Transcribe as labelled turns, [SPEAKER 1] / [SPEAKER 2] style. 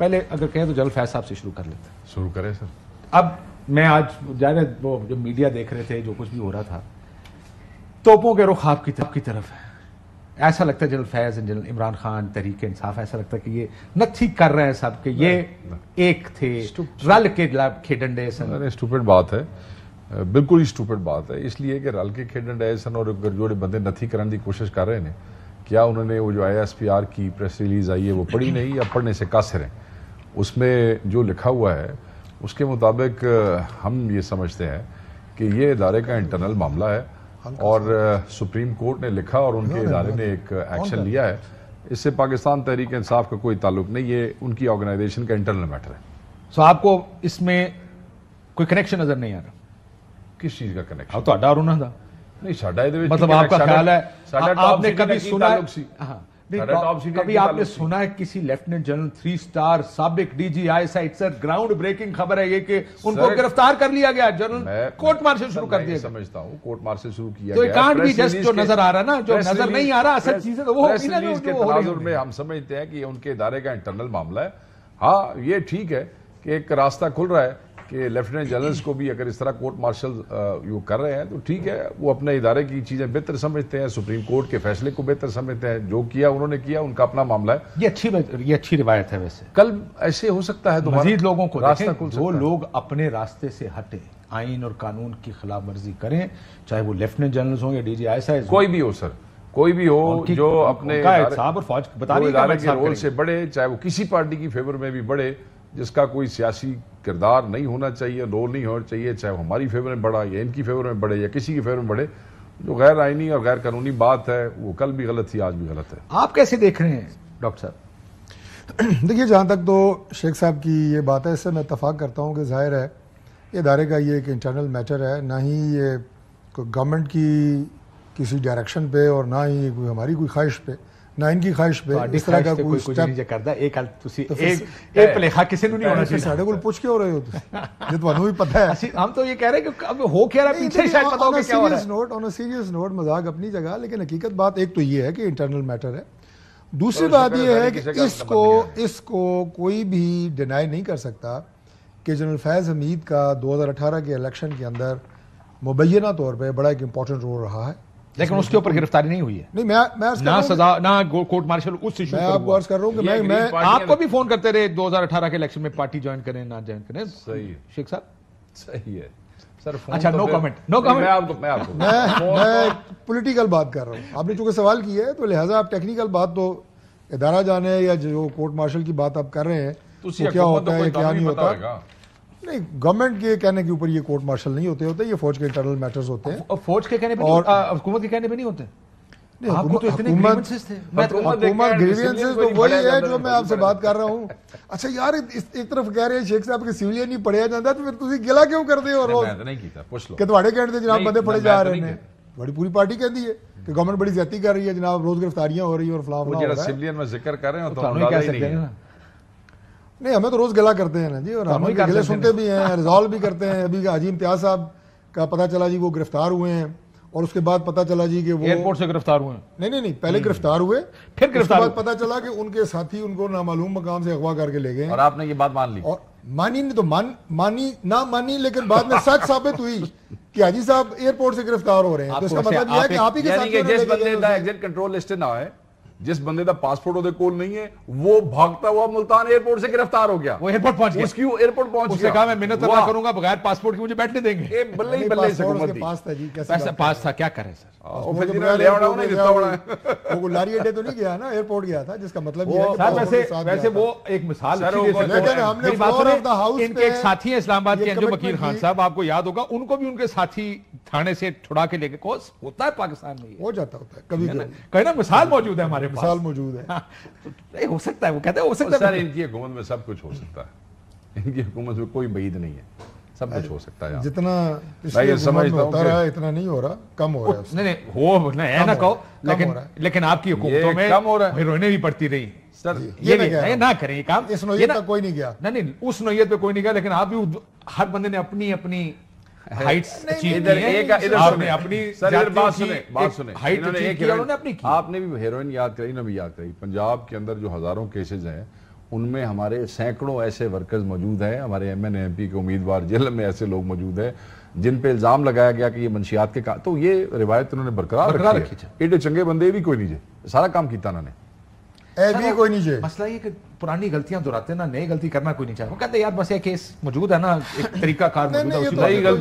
[SPEAKER 1] पहले अगर कहें तो जनरल फैज साहब से शुरू कर लेते शुरू करें सर अब मैं आज जाने वो जो मीडिया देख रहे थे जो कुछ भी हो रहा था तोपों के रुख आपकी तरफ की तरफ है ऐसा लगता है general Faiz and general Imran Khan तरीके इंसाफ ऐसा लगता है कि ये नथी कर रहे हैं
[SPEAKER 2] सब के ये एक थे रल के खेडंडे सन स्टूपिड बात है बिल्कुल ही स्टूपेंट बात है इसलिए कि रल के ਕੇ ਖੇਡਣ ਡਏ ਸਨ ਔਰ ਗਰਜੋੜੇ ਬੰਦੇ ਨਥੀ ਕਰਨ ਦੀ ਕੋਸ਼ਿਸ਼ ਕਰ ਰਹੇ क्या उन्होंने वो जो आईएसपीआर की प्रेस रिलीज़ आई है वो पढ़ी नहीं या पढ़ने से कासर हैं उसमें जो लिखा हुआ है उसके मुताबिक हम ये समझते हैं कि ये इदारे का इंटरनल मामला है और सुप्रीम कोर्ट ने लिखा और उनके इदारे ने एक एक्शन लिया है इससे पाकिस्तान तहरीक इंसाफ का कोई ताल्लुक नहीं ये उनकी ऑर्गेनाइजेशन का इंटरनल मैटर है सो आपको इसमें कोई कनेक्शन नजर नहीं आ रहा
[SPEAKER 1] किस चीज का कनेक्शन हाँ, तो अड्डा और उन्होंने मतलब हाँ, आपने हाँ, सुना है किसी lieutenant general three star ground breaking खबर है ये उनको गिरफ्तार कर लिया गया जनरल
[SPEAKER 2] कोर्ट मार्शल शुरू कर दिया समझता हूँ कोर्ट मार्शल शुरू किया तो जो नजर आ रहा ना जो नजर नहीं आ रहा असल तो के हम समझते हैं कि उनके इदारे का इंटरनल मामला है हाँ ये ठीक है कि एक रास्ता खुल रहा है कि लेफ्टिनेंट जनरल्स को भी अगर इस तरह कोर्ट मार्शल वो कर रहे हैं तो ठीक है वो अपने इदारे की चीज़ें बेहतर समझते हैं सुप्रीम कोर्ट के फैसले को बेहतर समझते हैं जो किया उन्होंने किया उनका अपना मामला है ये अच्छी ये अच्छी रिवायत है वैसे कल ऐसे हो सकता है मजीद लोगों को रास्ता खुल वो
[SPEAKER 1] लोग अपने रास्ते से हटे आइन और कानून की खिलाफ वर्जी करें चाहे वो लेफ्टिनेंट जनरल हो या डी जी आई कोई भी हो सर कोई भी
[SPEAKER 2] हो जो अपने साहब और फौज बता रोल से बढ़े चाहे वो किसी पार्टी की फेवर में भी बढ़े जिसका कोई सियासी किरदार नहीं होना चाहिए रोल नहीं होना चाहिए चाहे वो हमारी फेवर में बढ़ा या इनकी फेवर में बढ़े या किसी की फेवर में बढ़े जो गैर आइनी और गैर कानूनी बात है वो कल भी गलत थी आज भी गलत है
[SPEAKER 1] आप कैसे देख रहे हैं डॉक्टर साहब देखिए जहाँ तक तो
[SPEAKER 3] शेख साहब की ये बात है इससे मैं इतफाक़ करता हूँ कि जाहिर है इदारे का ये एक इंटरनल मैटर है ना ही ये गवर्नमेंट की किसी डायरेक्शन पे और ना ही कोई हमारी कोई ख्वाहिश पे ਨਾਈਨ ਦੀ
[SPEAKER 1] ਤੁਸੀਂ ਕਿਸੇ ਨੂੰ ਨਹੀਂ ਹੋਣਾ ਸਾਡੇ ਕੋਲ ਪੁੱਛ ਕੇ ਹੋ ਰਹੇ ਹੋ ਤੁਸੀਂ ਜੇ ਤੁਹਾਨੂੰ ਵੀ ਪਤਾ ਹੈ ਅਸੀਂ ਹਮ ਤਾਂ ਇਹ ਕਹਿ ਰਹੇ ਕਿ ਅਬ ਹੋ ਕੀ ਰਿਹਾ ਪਿੱਛੇ ਸ਼ਾਇਦ ਪਤਾ ਹੋਵੇ ਕੀ
[SPEAKER 3] ਹੋ इंटरनल मैटर है दूसरी तो बात यह है मतलब कोई भी डिनाई नहीं कर सकता कि जनरल फैज़ हमीद का 2018 के इलेक्शन के
[SPEAKER 1] अंदर मुबैना तौर पर बड़ा एक इम्पॉर्टेंट रोल रहा है
[SPEAKER 3] लेकिन उसके ऊपर गिरफ्तारी
[SPEAKER 1] नहीं हुई है नहीं मैं मैं ना सजा ना कोर्ट मार्शल उस इशू मैं आपको कर रहा हूँ मैं, मैं आपको भी फोन करते रहे 2018 के इलेक्शन में पार्टी ज्वाइन करें ना ज्वाइन करें सही है शेख साहब सही है सर
[SPEAKER 2] अच्छा नो कमेंट नो कमेंट मैं आपको मैं आपको मैं तो-
[SPEAKER 3] मैं पॉलिटिकल बात कर रहा हूँ आपने चूंकि सवाल किया है तो लिहाजा आप टेक्निकल बात तो इदारा जाने या जो कोर्ट मार्शल की बात आप कर रहे हैं
[SPEAKER 1] तो,
[SPEAKER 2] तो क्या होता तो है क्या नहीं होता
[SPEAKER 3] नहीं गवर्नमेंट के कहने के ऊपर ये कोर्ट मार्शल नहीं होते होते ये फौज के इंटरनल मैटर्स होते हैं
[SPEAKER 1] फौज के कहने पे और हुकूमत के कहने पे नहीं होते
[SPEAKER 3] ग्रीवियंसेस तो, तो, तो वही है जो तो मैं आपसे बात कर रहा हूँ अच्छा यार एक तरफ कह रहे हैं शेख साहब के सिविलियन पढ़िया जाता तो फिर तुम गिला क्यों करते हो रोज नहीं कीता
[SPEAKER 2] पुछ लो कि ਤੁਹਾਡੇ ਕਹਿੰਦੇ ਜਨਾਬ ਬੰਦੇ
[SPEAKER 3] नहीं हमें तो रोज गला करते हैं ना जी और तो हम गले सुनते भी हैं रिजॉल्व भी करते हैं अभी अजीम प्याज साहब का पता चला जी वो गिरफ्तार हुए हैं और उसके बाद पता चला जी कि वो एयरपोर्ट से
[SPEAKER 1] गिरफ्तार हुए नहीं
[SPEAKER 3] नहीं नहीं पहले गिरफ्तार हुए फिर गिरफ्तार बाद पता चला कि उनके साथी उनको नामालूम मकाम से अगवा करके ले गए और आपने ये बात मान ली और मानी नहीं तो मान मानी ना मानी लेकिन बाद में सच साबित हुई कि हाजी साहब एयरपोर्ट से गिरफ्तार हो रहे हैं तो इसका मतलब यह है कि आप ही के साथ जिस बंदे का
[SPEAKER 2] एग्जिट कंट्रोल लिस्ट ना है जिस बंदे का पासपोर्ट को नहीं है वो भागता हुआ मुल्तान एयरपोर्ट से गिरफ्तार हो गया वो एयरपोर्ट पहुंच गया उसकी एयरपोर्ट पहुंच उसने गया कहा मैं मिन्नत अदा करूंगा बगैर पासपोर्ट के मुझे बैठने देंगे
[SPEAKER 1] बल्ले ही बल्ले पास था जी कैसे पास था क्या करे सर तो,
[SPEAKER 3] तो नहीं गया ना एयरपोर्ट गया था जिसका मतलब एक
[SPEAKER 1] साथी के आपको याद होगा उनको भी उनके साथी थाने से छुड़ा के लेके कोस होता है पाकिस्तान में हो जाता होता है कभी कहीं ना मिसाल मौजूद है हमारे हमारे पास मौजूद है हाँ, तो नहीं हो सकता है वो कहते हैं हो सकता है इनकी
[SPEAKER 2] हुकूमत में सब कुछ हो सकता है इनकी हुकूमत में कोई बईद नहीं है सब कुछ हो सकता है जितना समझता होता रहा
[SPEAKER 3] इतना नहीं हो रहा कम हो रहा
[SPEAKER 2] है नहीं नहीं हो ना है ना कहो लेकिन
[SPEAKER 1] लेकिन आपकी हुकूमतों में कम हो रहा है रोने भी पड़ती रही सर ये, ये ना करें ये काम इस नोयत कोई नहीं गया नहीं नहीं उस नोयत पे कोई नहीं गया लेकिन आप भी हर बंदे ने अपनी अपनी हाइट्स इधर एक इधर सुने अपनी सर बात सुने बात सुने हाइट एक उन्होंने अपनी की
[SPEAKER 2] आपने भी हेरोइन याद करी ना भी याद करी पंजाब के अंदर जो हजारों केसेज हैं उनमें हमारे सैकड़ों ऐसे वर्कर्स मौजूद हैं हमारे एम एन एम पी के उम्मीदवार जेल में ऐसे लोग मौजूद हैं जिन पे इल्ज़ाम लगाया गया कि ये मनशियात के काम तो ये रिवायत उन्होंने बरकरार बरकरार रखी है अच्छा। एडे चंगे बंदे भी कोई नहीं जे सारा काम किया उन्होंने
[SPEAKER 1] भी कोई नहीं जे मसला ये कि पुरानी गलतियां दोहराते ना नई गलती करना कोई नहीं चाहते कहते यार बस ये केस मौजूद है ना एक तरीका कार